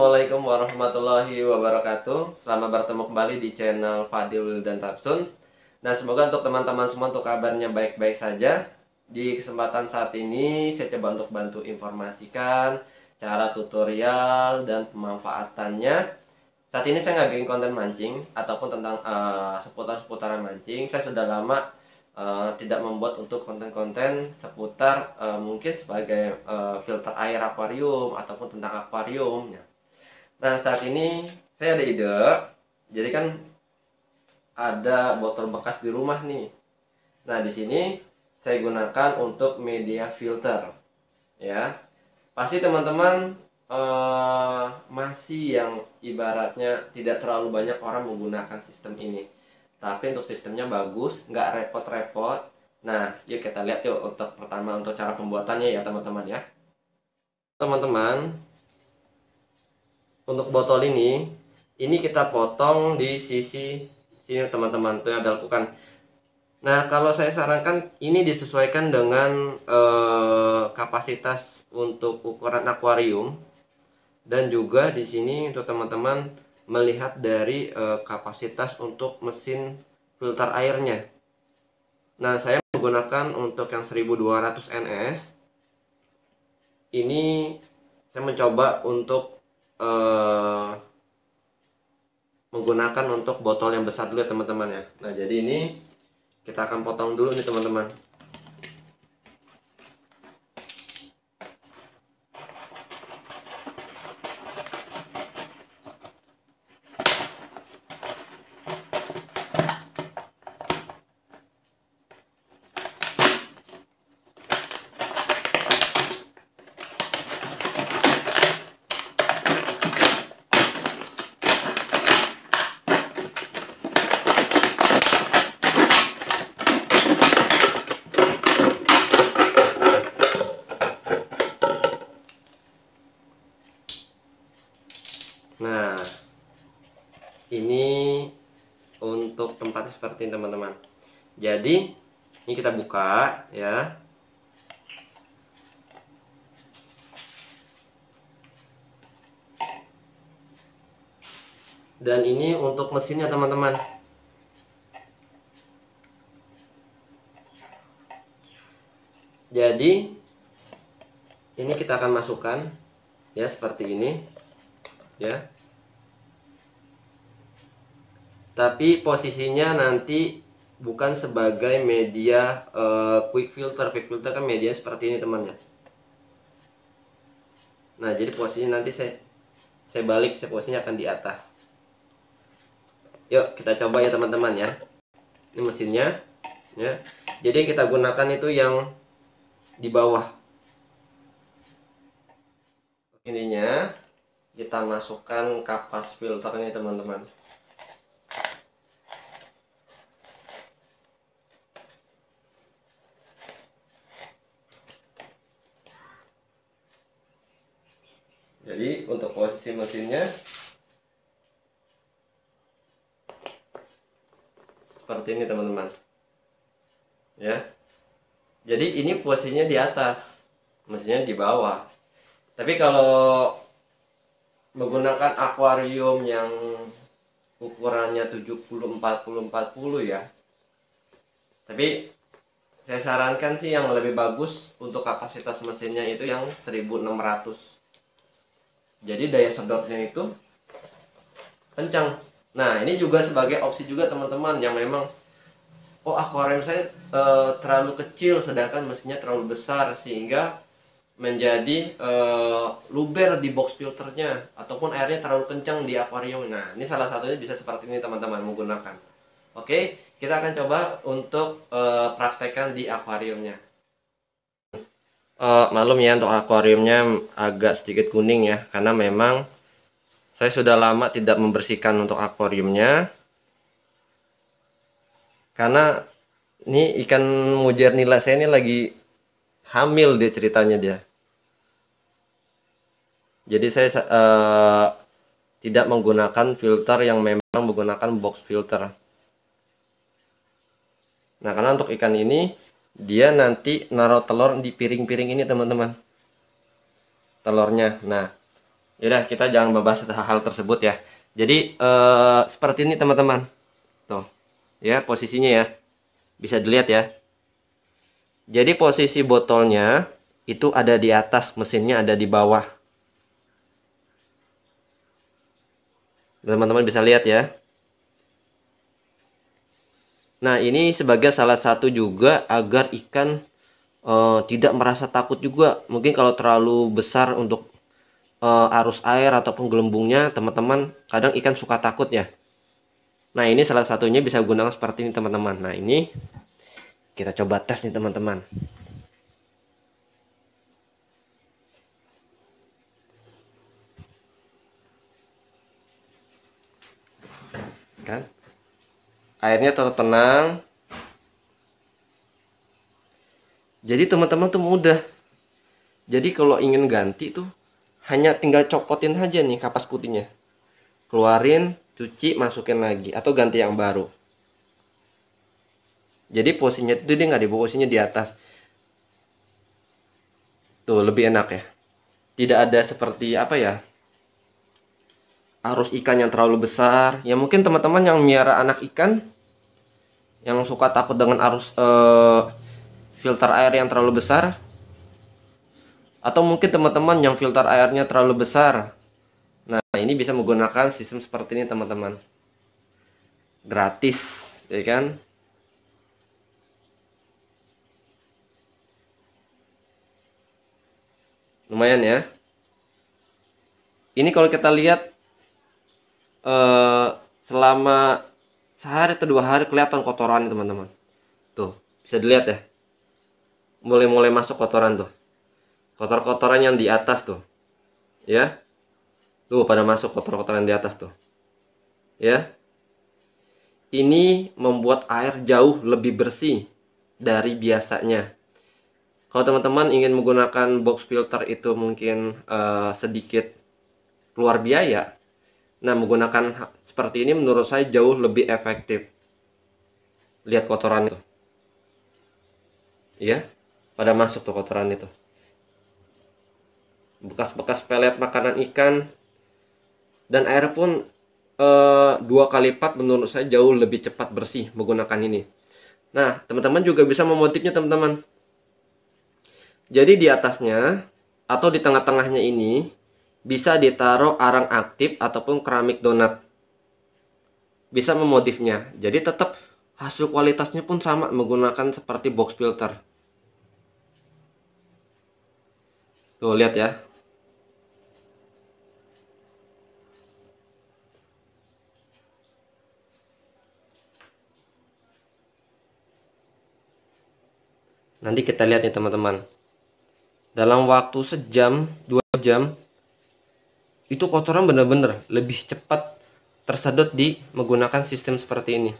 Assalamualaikum warahmatullahi wabarakatuh Selamat bertemu kembali di channel Fadil dan Tapsun. Nah semoga untuk teman-teman semua untuk kabarnya baik-baik saja Di kesempatan saat ini saya coba untuk bantu informasikan Cara tutorial dan pemanfaatannya Saat ini saya nggak bikin konten mancing Ataupun tentang uh, seputar-seputaran mancing Saya sudah lama Uh, tidak membuat untuk konten-konten seputar uh, mungkin sebagai uh, filter air akuarium ataupun tentang akuarium Nah, saat ini saya ada ide. Jadi kan ada botol bekas di rumah nih. Nah, di sini saya gunakan untuk media filter. Ya. Pasti teman-teman uh, masih yang ibaratnya tidak terlalu banyak orang menggunakan sistem ini. Tapi untuk sistemnya bagus, nggak repot-repot. Nah, yuk kita lihat yuk untuk pertama untuk cara pembuatannya ya teman-teman ya. Teman-teman, untuk botol ini ini kita potong di sisi sini teman-teman itu ada lakukan nah kalau saya sarankan ini disesuaikan dengan eh, kapasitas untuk ukuran akuarium dan juga di sini untuk teman-teman melihat dari eh, kapasitas untuk mesin filter airnya nah saya menggunakan untuk yang 1200 NS ini saya mencoba untuk Eh, menggunakan untuk botol yang besar dulu ya teman-teman ya nah jadi ini kita akan potong dulu nih teman-teman untuk tempat seperti ini teman-teman jadi ini kita buka ya dan ini untuk mesinnya teman-teman jadi ini kita akan masukkan ya seperti ini ya tapi posisinya nanti bukan sebagai media uh, quick filter quick filter kan media seperti ini teman ya nah jadi posisinya nanti saya saya balik saya posisinya akan di atas yuk kita coba ya teman-teman ya ini mesinnya ya jadi kita gunakan itu yang di bawah ininya kita masukkan kapas filternya teman-teman Jadi untuk posisi mesinnya seperti ini teman-teman. Ya. Jadi ini posisinya di atas, mesinnya di bawah. Tapi kalau menggunakan akuarium yang ukurannya 70 40 40 ya. Tapi saya sarankan sih yang lebih bagus untuk kapasitas mesinnya itu yang 1600 jadi daya sedotnya itu kencang nah ini juga sebagai opsi juga teman-teman yang memang oh akuarium saya e, terlalu kecil sedangkan mesinnya terlalu besar sehingga menjadi e, luber di box filternya ataupun airnya terlalu kencang di akuarium nah ini salah satunya bisa seperti ini teman-teman menggunakan oke kita akan coba untuk e, eh, praktekan di akuariumnya uh, eh, maklum ya untuk akuariumnya agak sedikit kuning ya karena memang saya sudah lama tidak membersihkan untuk akuariumnya karena ini ikan mujair nila saya ini lagi hamil dia ceritanya dia jadi saya uh, tidak menggunakan filter yang memang menggunakan box filter nah karena untuk ikan ini dia nanti naruh telur di piring-piring ini teman-teman telurnya nah yaudah kita jangan membahas hal-hal tersebut ya jadi ee, eh, seperti ini teman-teman tuh ya posisinya ya bisa dilihat ya jadi posisi botolnya itu ada di atas mesinnya ada di bawah teman-teman bisa lihat ya Nah, ini sebagai salah satu juga agar ikan uh, tidak merasa takut juga. Mungkin kalau terlalu besar untuk uh, arus air ataupun gelembungnya, teman-teman kadang ikan suka takut ya. Nah, ini salah satunya bisa gunakan seperti ini, teman-teman. Nah, ini kita coba tes nih, teman-teman. Kan? airnya tetap tenang jadi teman-teman tuh mudah jadi kalau ingin ganti tuh hanya tinggal copotin aja nih kapas putihnya keluarin cuci masukin lagi atau ganti yang baru jadi posisinya itu dia nggak di posisinya di atas tuh lebih enak ya tidak ada seperti apa ya arus ikan yang terlalu besar. Ya mungkin teman-teman yang miara anak ikan yang suka takut dengan arus uh, filter air yang terlalu besar atau mungkin teman-teman yang filter airnya terlalu besar. Nah, ini bisa menggunakan sistem seperti ini, teman-teman. Gratis, ya kan? Lumayan ya. Ini kalau kita lihat uh, selama sehari atau dua hari kelihatan kotoran teman-teman tuh bisa dilihat ya mulai-mulai masuk kotoran tuh kotor-kotoran yang di atas tuh ya tuh pada masuk kotor-kotoran di atas tuh ya ini membuat air jauh lebih bersih dari biasanya kalau teman-teman ingin menggunakan box filter itu mungkin uh, sedikit keluar biaya Nah, menggunakan seperti ini menurut saya jauh lebih efektif. Lihat kotoran itu. Ya, pada masuk tuh kotoran itu. Bekas-bekas pelet makanan ikan dan air pun e, dua kali lipat menurut saya jauh lebih cepat bersih menggunakan ini. Nah, teman-teman juga bisa memotifnya teman-teman. Jadi di atasnya atau di tengah-tengahnya ini bisa ditaruh arang aktif ataupun keramik donat. Bisa memodifnya. Jadi tetap hasil kualitasnya pun sama menggunakan seperti box filter. Tuh lihat ya, Nanti kita lihat nih teman-teman. Dalam waktu sejam, dua jam, itu kotoran benar-benar lebih cepat tersedot di menggunakan sistem seperti ini.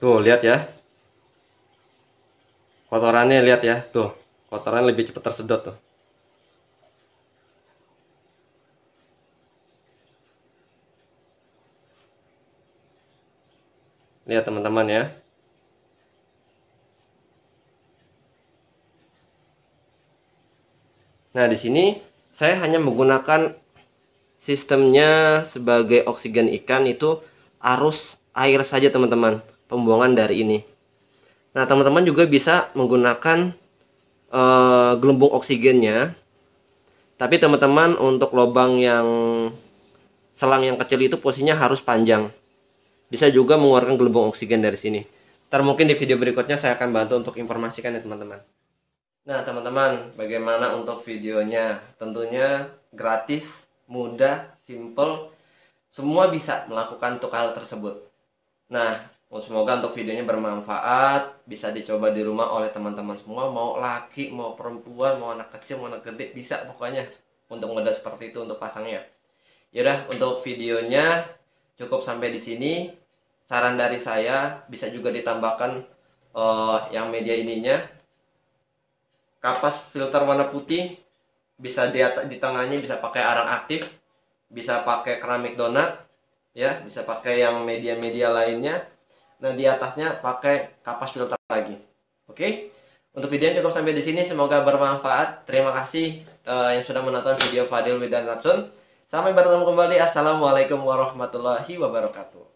Tuh, lihat ya. Kotorannya lihat ya, tuh. Kotoran lebih cepat tersedot tuh. Lihat teman-teman ya. Nah, di sini saya hanya menggunakan sistemnya sebagai oksigen ikan itu arus air saja teman-teman, pembuangan dari ini. Nah, teman-teman juga bisa menggunakan e, gelembung oksigennya. Tapi teman-teman untuk lubang yang selang yang kecil itu posisinya harus panjang. Bisa juga mengeluarkan gelembung oksigen dari sini. Ntar di video berikutnya saya akan bantu untuk informasikan ya teman-teman. Nah, teman-teman, bagaimana untuk videonya? Tentunya gratis, mudah, simple. Semua bisa melakukan untuk hal tersebut. Nah, oh, semoga untuk videonya bermanfaat, bisa dicoba di rumah oleh teman-teman semua, mau laki, mau perempuan, mau anak kecil, mau anak gede, bisa pokoknya untuk modal seperti itu untuk pasangnya. Yaudah, untuk videonya cukup sampai di sini. Saran dari saya bisa juga ditambahkan uh, yang media ininya kapas filter warna putih bisa di, di tengahnya bisa pakai arang aktif bisa pakai keramik donat ya bisa pakai yang media-media lainnya nah di atasnya pakai kapas filter lagi oke okay? untuk video cukup sampai di sini semoga bermanfaat terima kasih uh, yang sudah menonton video Fadil Widan Rapsun sampai bertemu kembali assalamualaikum warahmatullahi wabarakatuh